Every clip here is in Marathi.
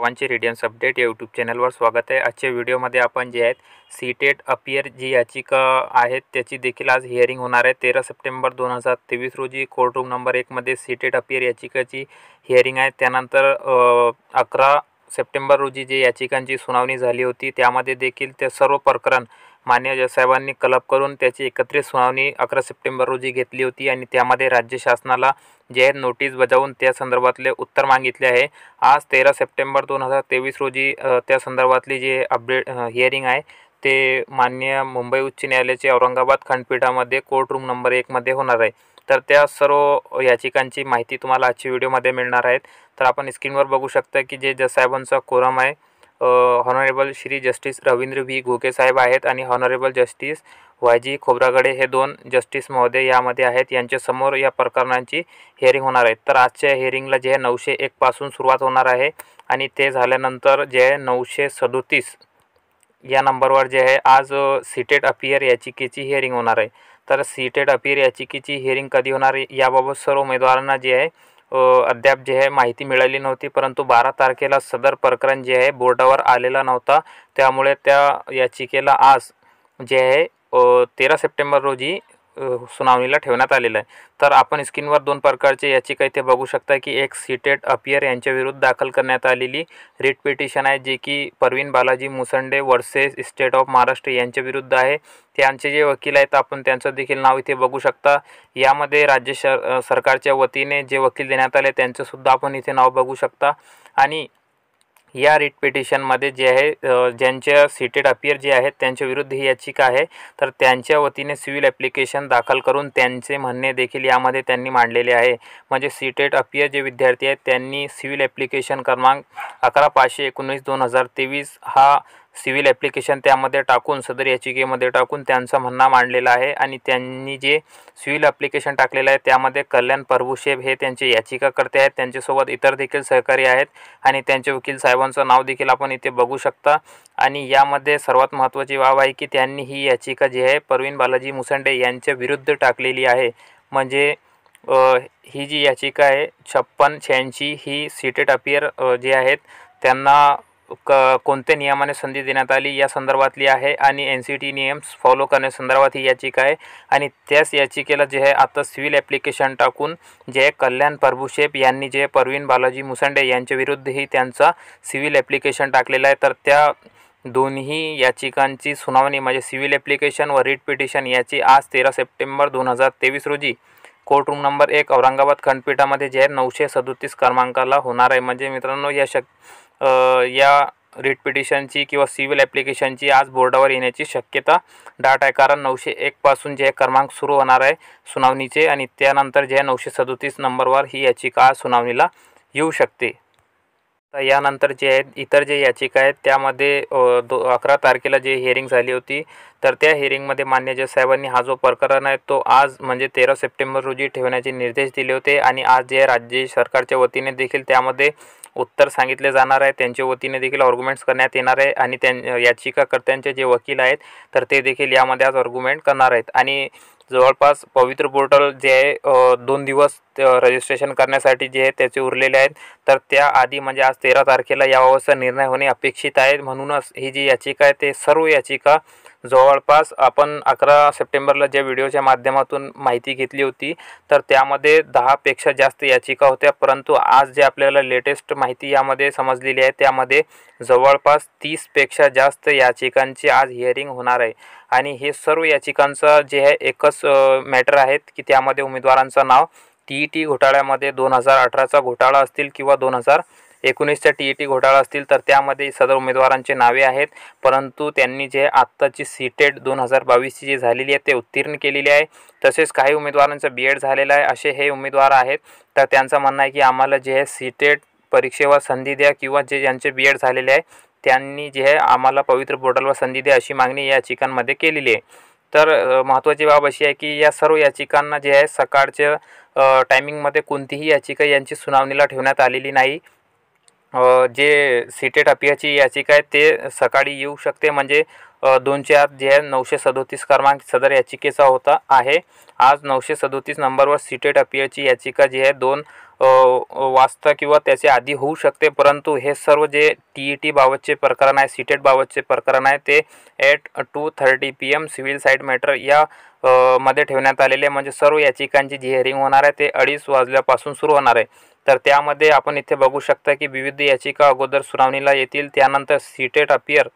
सर्वांचे रेडियन्स अपडेट या यूट्यूब चॅनलवर स्वागत आहे आजच्या व्हिडिओमध्ये आपण जे आहेत सी अपियर जी याचिका आहेत त्याची देखील आज हिअरिंग होणार आहे तेरा सप्टेंबर दोन हजार तेवीस रोजी कोर्ट रूम नंबर एकमध्ये सी टेट अपियर याचिकाची हिअरिंग आहे त्यानंतर अकरा सप्टेंबर रोजी जे याचिकांची सुनावणी झाली होती त्यामध्ये देखील ते सर्व प्रकरण मान्य अजयसाहेबांनी कलप करून त्याची एकत्रित सुनावणी अकरा सप्टेंबर रोजी घेतली होती आणि त्यामध्ये राज्य शासनाला जाहीर नोटीस बजावून त्या संदर्भातले उत्तर मागितले आहे आज तेरा सप्टेंबर दोन हजार तेवीस रोजी त्या संदर्भातली जे अपडेट हिअरिंग आहे ते मान्य मुंबई उच्च न्यायालयाचे औरंगाबाद खंडपीठामध्ये कोर्ट रूम नंबर एकमध्ये होणार आहे तर त्या सर्व याचिकांची माहिती तुम्हाला आजच्या व्हिडिओमध्ये मिळणार आहेत तर आपण स्क्रीनवर बघू शकता की जे जसाहेबांचा कोरम आहे honourable Shri justice Ravindra V Ghoke साहेब आहेत आणि honourable justice Y G Khobragade हे दोन जस्टिस महोदय यामध्ये आहेत यांच्यासमोर या प्रकरणांची हेअरिंग होणार आहे तर आजच्या हेअरिंगला जे आहे नऊशे एकपासून सुरुवात होणार आहे आणि ते झाल्यानंतर जे आहे नऊशे सदोतीस या नंबरवर जे आहे आज सीटेड अपियर याचिकेची हिअरिंग होणार आहे तर सीटेड अपियर याचिकेची हिअरिंग कधी होणार याबाबत सर्व उमेदवारांना जे आहे अद्याप जे आहे माहिती मिळाली नव्हती परंतु बारा तारखेला सदर प्रकरण जे आहे बोर्डावर आलेला नव्हता त्यामुळे त्या याचिकेला आज जे आहे तेरा सप्टेंबर रोजी सुनावणीला ठेवण्यात आलेलं आहे तर आपण स्क्रीनवर दोन प्रकारचे याचिका इथे बघू शकता की एक सीटेट अपियर यांच्याविरुद्ध दाखल करण्यात आलेली रिट पिटिशन आहे जे की Parveen Balaji Musande versus state of Maharashtra यांच्याविरुद्ध आहे त्यांचे जे वकील आहेत आपण त्यांचं देखील नाव इथे बघू शकता यामध्ये राज्य सरकारच्या वतीने जे वकील देण्यात आले त्यांचंसुद्धा आपण इथे नाव बघू शकता आणि या रिट पिटिशनमध्ये जे आहे ज्यांच्या सीटेड अपियर जे आहेत विरुद्ध ही याचिका आहे तर त्यांच्या वतीने सिव्हिल ॲप्लिकेशन दाखल करून त्यांचे म्हणणे देखील यामध्ये त्यांनी मांडलेले आहे म्हणजे सीटेड अपियर जे विद्यार्थी आहेत त्यांनी सिव्हिल ॲप्लिकेशन क्रमांक अकरा पाचशे एकोणीस दोन हजार तेवीस हा सिव्हिल ॲप्लिकेशन त्यामध्ये टाकून सदर याचिकेमध्ये टाकून त्यांचा म्हणणं मांडलेला आहे आणि त्यांनी जे सिव्हिल ॲप्लिकेशन टाकलेलं आहे त्यामध्ये कल्याण प्रभुशेब हे त्यांचे याचिकाकर्ते आहेत त्यांच्यासोबत इतर देखील सहकारी आहेत आणि त्यांचे वकील साहेबांचं नाव देखील आपण इथे बघू शकता आणि यामध्ये सर्वात महत्त्वाची बाब आहे की त्यांनी ही याचिका जी आहे परवीन बालाजी मुसंडे यांच्या विरुद्ध टाकलेली आहे म्हणजे ही जी याचिका आहे छप्पन शहाऐंशी ही सीटेट अपियर जे आहेत त्यांना कोणत्या नियमाने संधी देण्यात आली या संदर्भातली आहे आणि एन सी टी नियम्स फॉलो करण्यासंदर्भात ही याचिका आहे आणि त्याच याचिकेला जे आहे आता सिव्हिल ॲप्लिकेशन टाकून जे आहे कल्याण प्रभूशेप यांनी जे परवीन बालाजी मुसंडे यांच्याविरुद्धही त्यांचा सिव्हिल ॲप्लिकेशन टाकलेला आहे तर त्या दोन्ही याचिकांची सुनावणी म्हणजे सिव्हिल ॲप्लिकेशन व रिट पिटिशन याची आज तेरा सप्टेंबर दोन हजार तेवीस रोजी कोर्ट रूम नंबर एक औरंगाबाद खंडपीठामध्ये जे आहे नऊशे सदोतीस क्रमांकाला होणार आहे म्हणजे मित्रांनो या शक या रिट पिटिशनची किंवा सिव्हिल ॲप्लिकेशनची आज बोर्डावर येण्याची शक्यता दाट आहे कारण नऊशे एकपासून जे क्रमांक सुरू होणार आहे सुनावणीचे आणि त्यानंतर जे नऊशे सदोतीस नंबरवर ही याचिका सुनावणीला येऊ शकते तर यानंतर जे आहेत इतर जे याचिका आहेत त्यामध्ये दो अकरा तारखेला जे हिअरिंग झाली होती तर त्या हिअरिंगमध्ये मान्य जज साहेबांनी हा जो प्रकरण आहे तो आज म्हणजे तेरा सप्टेंबर रोजी ठेवण्याचे निर्देश दिले होते आणि आज जे राज्य सरकारच्या वतीने देखील त्यामध्ये उत्तर सांगितले जाणार आहे त्यांच्या वतीने देखील ऑर्ग्युमेंट्स करण्यात येणार आहे आणि त्यां याचिकाकर्त्यांचे जे वकील आहेत तर ते देखील यामध्ये आज ऑर्ग्युमेंट करणार आहेत आणि जवळपास पवित्र पोर्टल जे आहे दोन दिवस रजिस्ट्रेशन करण्यासाठी जे आहे त्याचे उरलेले आहेत तर त्या आधी म्हणजे आज तेरा तारखेला याबाबतचा निर्णय होणे अपेक्षित आहे म्हणूनच ही जी याचिका आहे ते सर्व याचिका जवळपास आपण अकरा सप्टेंबरला ज्या व्हिडिओच्या माध्यमातून माहिती घेतली होती तर त्यामध्ये दहापेक्षा जास्त याचिका होत्या परंतु आज जे आपल्याला लेटेस्ट माहिती यामध्ये समजलेली आहे त्यामध्ये जवळपास तीसपेक्षा जास्त याचिकांची आज हिअरिंग होणार आहे आणि हे सर्व याचिकांचं जे आहे एकच मॅटर आहेत की त्यामध्ये उमेदवारांचं नाव टी ई टी घोटाळ्यामध्ये दोन हजार अठराचा घोटाळा असतील किंवा दोन हजार एकोणीसच्या टी ई टी घोटाळा असतील तर त्यामध्ये सदर उमेदवारांचे नावे आहेत परंतु त्यांनी जे आत्ताची सी टेट दोन हजार बावीसची जी झालेली आहे ते उत्तीर्ण केलेली आहे तसेच काही उमेदवारांचं बी एड झालेलं आहे असे हे उमेदवार आहेत तर त्यांचं म्हणणं आहे की आम्हाला जे आहे सी टेट परीक्षेवर संधी द्या किंवा जे ज्यांचे बी एड झालेले आहे त्यांनी जे आहे आम्हाला पवित्र पोर्टलवर संधी द्या अशी मागणी या याचिकांमध्ये केलेली आहे तर महत्त्वाची बाब अशी आहे की या सर्व याचिकांना जे आहे सकाळच्या टायमिंगमध्ये कोणतीही याचिका यांची सुनावणीला ठेवण्यात आलेली नाही जे सीटेट अपियाची याचिका आहे ते सकाळी येऊ शकते म्हणजे दोनशे आत जे आहे नऊशे सदोतीस क्रमांक सदर याचिकेचा होता आहे आज नऊशे सदोतीस नंबरवर सिटेट अपियाची याचिका जी आहे दोन वाजता किंवा त्याच्या आधी होऊ शकते परंतु हे सर्व जे टी ई टी बाबतचे प्रकरण आहे सिटेट बाबतचे प्रकरण आहे ते at two thirty P M civil side matter या मध्ये ठेवण्यात आलेले म्हणजे सर्व याचिकांची जी हिअरिंग होणार आहे ते अडीच वाजल्यापासून सुरू होणार आहे तर त्यामध्ये आपण इथे बघू शकता की विविध याचिका अगोदर सुनावणीला येतील त्यानंतर सीटेट अपियर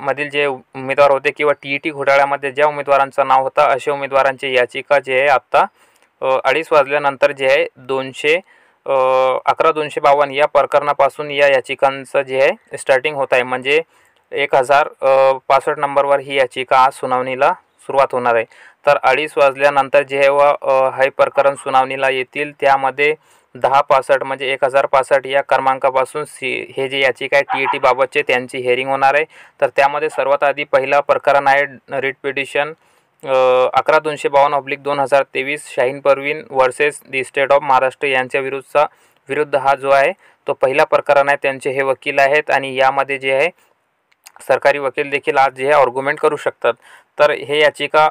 मधील जे उमेदवार होते किंवा टी ई टी घोटाळ्यामध्ये ज्या उमेदवारांचं नाव होता अशा उमेदवारांची याचिका जे आहे आत्ता अडीच वाजल्यानंतर जे आहे दोनशे अकरा दोनशे बावन्न या प्रकरणापासून या याचिकांचं जे आहे स्टार्टिंग होत आहे म्हणजे एक हजार पासष्ट नंबरवर ही याचिका आज सुनावणीला सुरुवात होणार आहे तर अडीच वाजल्यानंतर जे आहे व हे प्रकरण सुनावणीला येतील त्यामध्ये दहा पासष्ट म्हणजे एक हजार पासष्ट या क्रमांकापासून सी हे जे याचिका आहे टी ई टी बाबतचे त्यांची हेअरिंग होणार आहे तर त्यामध्ये सर्वात आधी पहिला प्रकरण आहे रिट पिटिशन अकरा दोनशे बावन्न ऑब्लिक दोन हजार तेवीस Shaheen Parveen versus the state of Maharashtra यांच्या विरुद्धचा विरुद्ध हा जो आहे तो पहिला प्रकरण आहे त्यांचे हे वकील आहेत आणि यामध्ये जे आहे सरकारी वकील देखील आज जे आहे ऑर्ग्युमेंट करू शकतात तर हे याचिका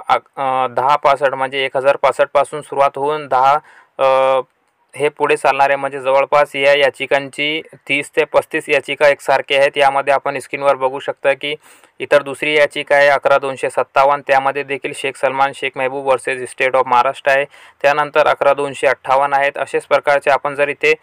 दहा पासष्ट म्हणजे एक हजार पासष्टपासून सुरुवात होऊन दहा हे पुढे चालणारे म्हणजे जवळपास या याचिकांची तीस ते पस्तीस याचिका एकसारखे आहेत यामध्ये आपण स्क्रीनवर बघू शकता की इतर दुसरी याचिका आहे अकरा दोनशे सत्तावन्न त्यामध्ये देखील Sheikh Salman Sheikh Mehboob versus state of Maharashtra आहे त्यानंतर अकरा दोनशे अठ्ठावन्न आहेत असेच प्रकारचे आपण जर इथे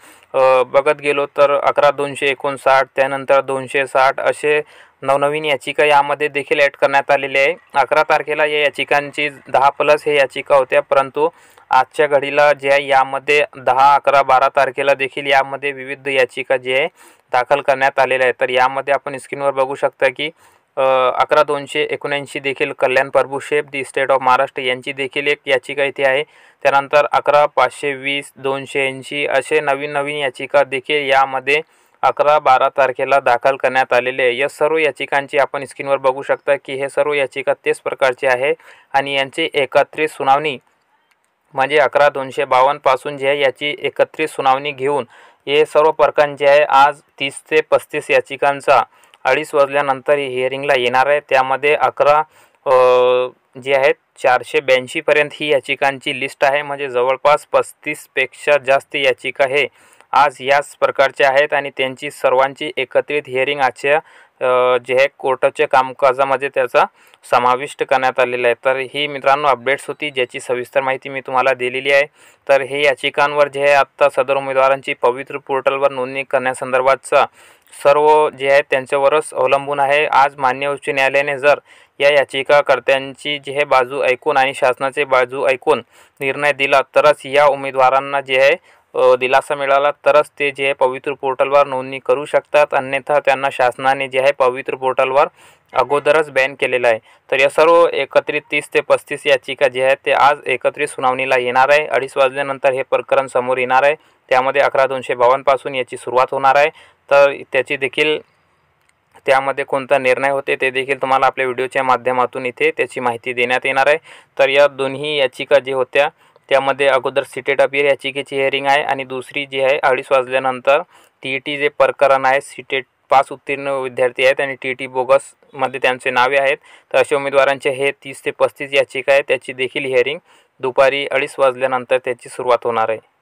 बघत गेलो तर अकरा दोनशे एकोणसाठ त्यानंतर दोनशे साठ असे नवनवीन याचिका यामध्ये देखील ॲड करण्यात आलेली आहे अकरा तारखेला या याचिकांची दहा प्लस हे याचिका होत्या परंतु आजच्या घडीला जे आहे यामध्ये दहा अकरा बारा तारखेला देखील यामध्ये विविध याचिका जे आहे दाखल करण्यात आलेल्या आहे तर यामध्ये आपण स्क्रीनवर बघू शकता की अकरा दोनशे एकोणऐंशी देखील कल्याण प्रभू शेफ दी स्टेट ऑफ महाराष्ट्र यांची देखील एक याचिका इथे आहे त्यानंतर अकरा पाचशे वीस दोनशे ऐंशी असे नवीन नवीन याचिका देखील यामध्ये अकरा बारा तारखेला दाखल करण्यात आलेले आहे या सर्व याचिकांची आपण स्क्रीनवर बघू शकता की हे सर्व याचिका तेच प्रकारची आहे आणि यांची एकत्रित सुनावणी म्हणजे अकरा दोनशे बावन्नपासून जे आहे याची एकत्रित सुनावणी घेऊन हे सर्व जे आहे आज तीस ते पस्तीस याचिकांचा अडीच वाजल्यानंतर हिअरिंगला येणार आहे त्यामध्ये अकरा जे आहेत चारशे ब्याऐंशीपर्यंत ही याचिकांची लिस्ट आहे म्हणजे जवळपास पस्तीसपेक्षा जास्त याचिका हे आज याच प्रकारच्या आहेत आणि त्यांची सर्वांची एकत्रित हिअरिंग आजच्या जे आहे कोर्टाच्या कामकाजामध्ये त्याचा समाविष्ट करण्यात आलेला आहे तर ही मित्रांनो अपडेट्स होती ज्याची सविस्तर माहिती मी तुम्हाला दिलेली आहे तर हे याचिकांवर जे आहे आत्ता सदर उमेदवारांची पवित्र पोर्टलवर नोंदणी करण्यासंदर्भातचा सर्व जे आहे त्यांच्यावरच अवलंबून आहे आज मान्य उच्च न्यायालयाने जर या याचिकाकर्त्यांची जे आहे बाजू ऐकून आणि शासनाचे बाजू ऐकून निर्णय दिला तरच या उमेदवारांना जे आहे दिलासा मिळाला तरच ते जे आहे पवित्र पोर्टलवर नोंदणी करू शकतात अन्यथा त्यांना शासनाने जे आहे पवित्र पोर्टलवर अगोदरच बॅन केलेलं आहे तर या सर्व एकत्रित तीस ते पस्तीस याचिका जे आहेत ते आज एकत्रित सुनावणीला येणार आहे अडीच वाजल्यानंतर हे प्रकरण समोर येणार आहे त्यामध्ये अकरा दोनशे बावन्नपासून याची सुरुवात होणार आहे तर त्याची देखील त्यामध्ये कोणता निर्णय होते ते देखील तुम्हाला आपल्या व्हिडिओच्या माध्यमातून इथे त्याची माहिती देण्यात येणार आहे तर या दोन्ही याचिका जे होत्या त्यामध्ये अगोदर सिटेट याची याचिकेची हेअरिंग आहे आणि दुसरी जी आहे अडीच वाजल्यानंतर टी ई टी जे प्रकरण आहे सिटेट पाच उत्तीर्ण विद्यार्थी आहेत आणि टी ई टी बोगसमध्ये त्यांचे नावे आहेत तर अशा उमेदवारांचे हे तीस ते पस्तीस याचिका आहे त्याची देखील हिअरिंग दुपारी अडीच वाजल्यानंतर त्याची सुरुवात होणार आहे